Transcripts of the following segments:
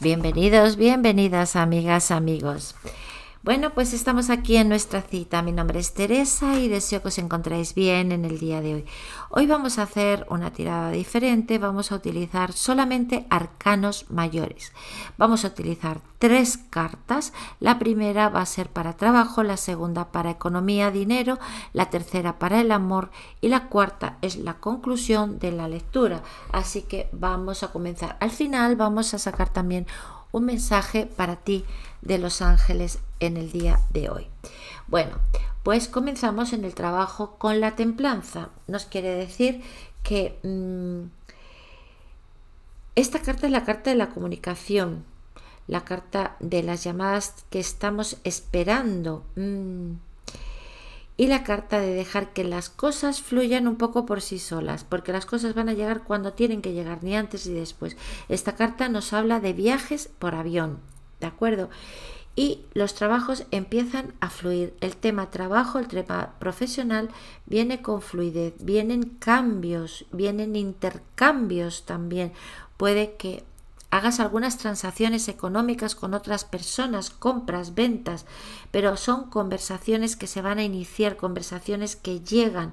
Bienvenidos, bienvenidas, amigas, amigos. Bueno, pues estamos aquí en nuestra cita. Mi nombre es Teresa y deseo que os encontréis bien en el día de hoy. Hoy vamos a hacer una tirada diferente, vamos a utilizar solamente arcanos mayores. Vamos a utilizar tres cartas. La primera va a ser para trabajo, la segunda para economía, dinero, la tercera para el amor y la cuarta es la conclusión de la lectura. Así que vamos a comenzar. Al final vamos a sacar también un mensaje para ti de los ángeles en el día de hoy. Bueno, pues comenzamos en el trabajo con la templanza. Nos quiere decir que mm, esta carta es la carta de la comunicación, la carta de las llamadas que estamos esperando. Mm y la carta de dejar que las cosas fluyan un poco por sí solas, porque las cosas van a llegar cuando tienen que llegar, ni antes ni después. Esta carta nos habla de viajes por avión, ¿de acuerdo? Y los trabajos empiezan a fluir. El tema trabajo, el tema profesional viene con fluidez, vienen cambios, vienen intercambios también. Puede que hagas algunas transacciones económicas con otras personas, compras, ventas, pero son conversaciones que se van a iniciar, conversaciones que llegan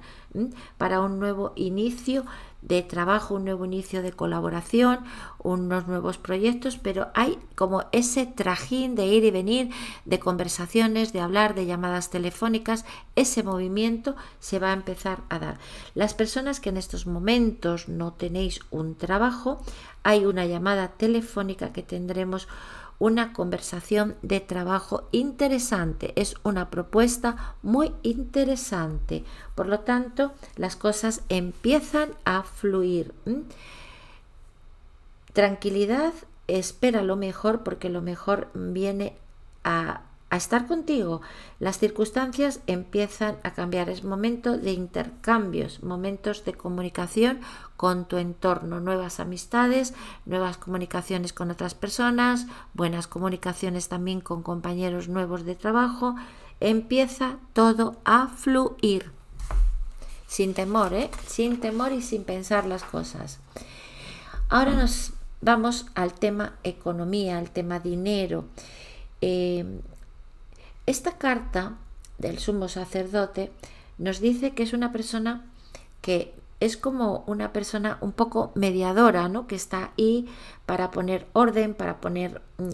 para un nuevo inicio de trabajo, un nuevo inicio de colaboración, unos nuevos proyectos, pero hay como ese trajín de ir y venir, de conversaciones, de hablar, de llamadas telefónicas, ese movimiento se va a empezar a dar. Las personas que en estos momentos no tenéis un trabajo, hay una llamada telefónica que tendremos una conversación de trabajo interesante, es una propuesta muy interesante. Por lo tanto, las cosas empiezan a fluir. Tranquilidad, espera lo mejor porque lo mejor viene a a estar contigo, las circunstancias empiezan a cambiar. Es momento de intercambios, momentos de comunicación con tu entorno, nuevas amistades, nuevas comunicaciones con otras personas, buenas comunicaciones también con compañeros nuevos de trabajo. Empieza todo a fluir. Sin temor, ¿eh? Sin temor y sin pensar las cosas. Ahora nos vamos al tema economía, al tema dinero. Eh, esta carta del sumo sacerdote nos dice que es una persona que es como una persona un poco mediadora, ¿no? Que está ahí para poner orden, para poner mm,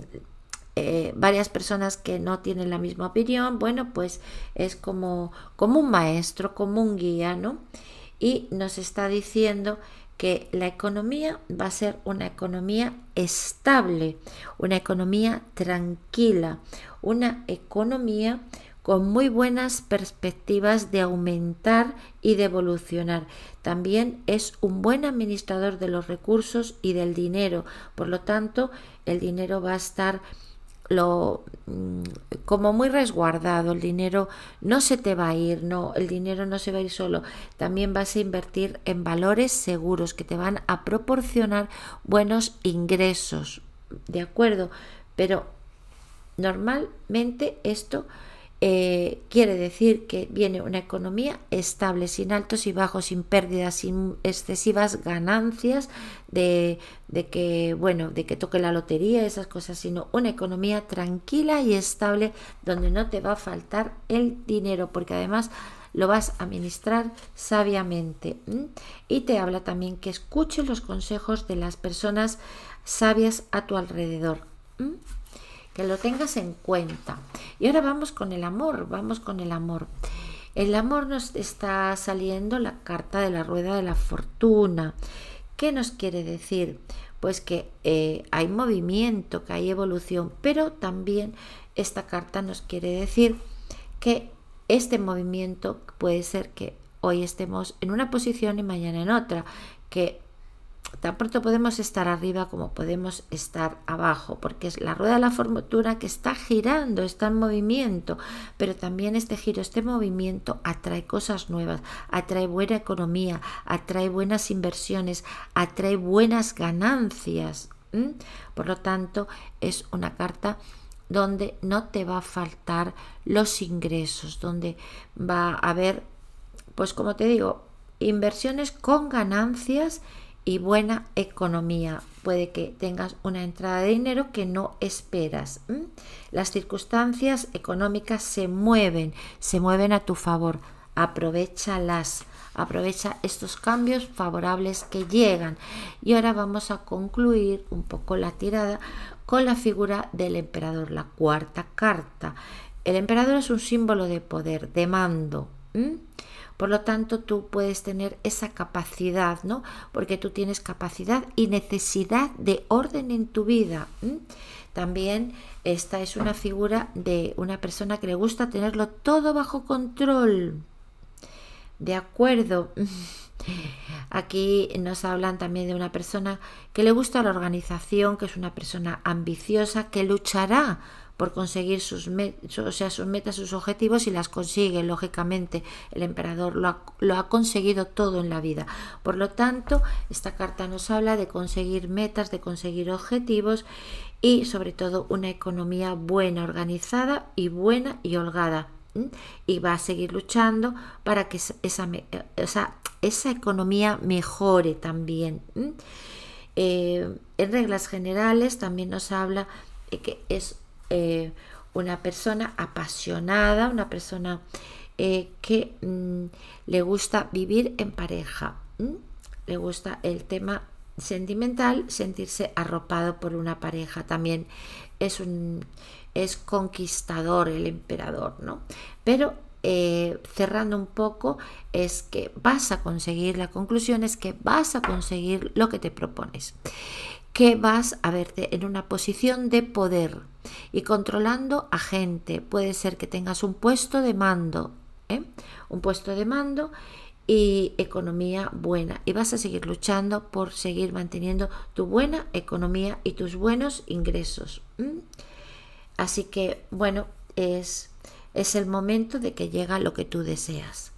eh, varias personas que no tienen la misma opinión. Bueno, pues es como, como un maestro, como un guía, ¿no? Y nos está diciendo que la economía va a ser una economía estable, una economía tranquila, una economía con muy buenas perspectivas de aumentar y de evolucionar. También es un buen administrador de los recursos y del dinero, por lo tanto el dinero va a estar lo mm, como muy resguardado, el dinero no se te va a ir, no, el dinero no se va a ir solo, también vas a invertir en valores seguros que te van a proporcionar buenos ingresos, ¿de acuerdo? Pero normalmente esto eh, quiere decir que viene una economía estable, sin altos y bajos, sin pérdidas, sin excesivas ganancias de, que, bueno, de que toque la lotería, esas cosas, sino una economía tranquila y estable donde no te va a faltar el dinero, porque además lo vas a administrar sabiamente. Y te habla también que escuche los consejos de las personas sabias a tu alrededor que lo tengas en cuenta. Y ahora vamos con el amor, vamos con el amor. El amor nos está saliendo la carta de la rueda de la fortuna. ¿Qué nos quiere decir? Pues que eh, hay movimiento, que hay evolución, pero también esta carta nos quiere decir que este movimiento puede ser que hoy estemos en una posición y mañana en otra, que tan pronto podemos estar arriba como podemos estar abajo, porque es la rueda de la fortuna que está girando, está en movimiento, pero también este giro, este movimiento atrae cosas nuevas, atrae buena economía, atrae buenas inversiones, atrae buenas ganancias. Por lo tanto, es una carta donde no te va a faltar los ingresos, donde va a haber, pues como te digo, inversiones con ganancias y buena economía. Puede que tengas una entrada de dinero que no esperas. Las circunstancias económicas se mueven, se mueven a tu favor. Aprovechalas, aprovecha estos cambios favorables que llegan. Y ahora vamos a concluir un poco la tirada con la figura del emperador, la cuarta carta. El emperador es un símbolo de poder, de mando. Por lo tanto, tú puedes tener esa capacidad, ¿no? Porque tú tienes capacidad y necesidad de orden en tu vida. También esta es una figura de una persona que le gusta tenerlo todo bajo control. De acuerdo. Aquí nos hablan también de una persona que le gusta la organización, que es una persona ambiciosa, que luchará por conseguir sus, o sea, sus metas, sus objetivos y las consigue, lógicamente. El emperador lo ha, conseguido todo en la vida. Por lo tanto, esta carta nos habla de conseguir metas, de conseguir objetivos y sobre todo una economía buena, organizada y buena y holgada y va a seguir luchando para que esa, esa, economía mejore también. Eh, en reglas generales también nos habla que es eh, una persona apasionada, una persona eh, que mm, le gusta vivir en pareja, le gusta el tema sentimental, sentirse arropado por una pareja también es un es conquistador el emperador, ¿no? Pero eh, cerrando un poco, es que vas a conseguir, la conclusión es que vas a conseguir lo que te propones que vas a verte en una posición de poder y controlando a gente. Puede ser que tengas un puesto de mando, ¿eh? un puesto de mando y economía buena. Y vas a seguir luchando por seguir manteniendo tu buena economía y tus buenos ingresos. Así que, bueno, es, es el momento de que llega lo que tú deseas.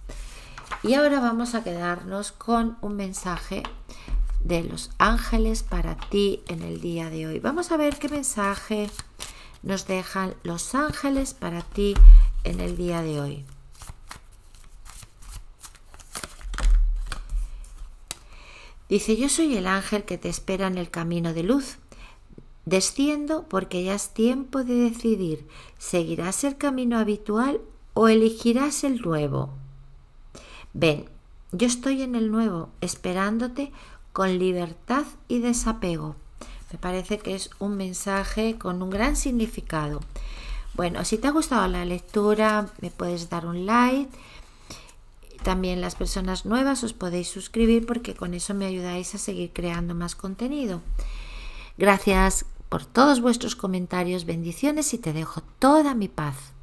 Y ahora vamos a quedarnos con un mensaje de los ángeles para ti en el día de hoy. Vamos a ver qué mensaje nos dejan los ángeles para ti en el día de hoy. Dice, yo soy el ángel que te espera en el camino de luz. Desciendo porque ya es tiempo de decidir, ¿seguirás el camino habitual o elegirás el nuevo? Ven, yo estoy en el nuevo, esperándote con libertad y desapego. Me parece que es un mensaje con un gran significado. Bueno, si te ha gustado la lectura, me puedes dar un like. También las personas nuevas os podéis suscribir porque con eso me ayudáis a seguir creando más contenido. Gracias por todos vuestros comentarios, bendiciones y te dejo toda mi paz.